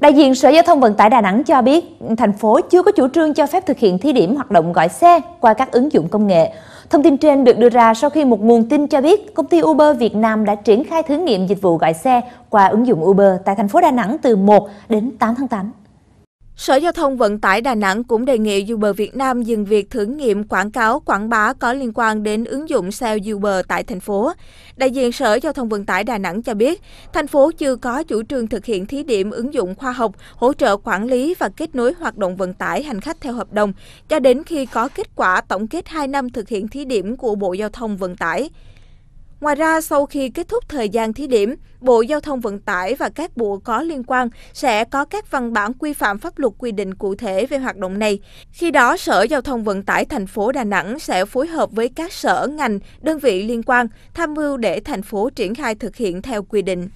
Đại diện Sở Giao thông Vận tải Đà Nẵng cho biết, thành phố chưa có chủ trương cho phép thực hiện thí điểm hoạt động gọi xe qua các ứng dụng công nghệ. Thông tin trên được đưa ra sau khi một nguồn tin cho biết công ty Uber Việt Nam đã triển khai thử nghiệm dịch vụ gọi xe qua ứng dụng Uber tại thành phố Đà Nẵng từ 1 đến 8 tháng 8. Sở Giao thông Vận tải Đà Nẵng cũng đề nghị Uber Việt Nam dừng việc thử nghiệm quảng cáo quảng bá có liên quan đến ứng dụng xe Uber tại thành phố. Đại diện Sở Giao thông Vận tải Đà Nẵng cho biết, thành phố chưa có chủ trương thực hiện thí điểm ứng dụng khoa học, hỗ trợ quản lý và kết nối hoạt động vận tải hành khách theo hợp đồng, cho đến khi có kết quả tổng kết 2 năm thực hiện thí điểm của Bộ Giao thông Vận tải. Ngoài ra, sau khi kết thúc thời gian thí điểm, Bộ Giao thông Vận tải và các bộ có liên quan sẽ có các văn bản quy phạm pháp luật quy định cụ thể về hoạt động này. Khi đó, Sở Giao thông Vận tải thành phố Đà Nẵng sẽ phối hợp với các sở, ngành, đơn vị liên quan tham mưu để thành phố triển khai thực hiện theo quy định.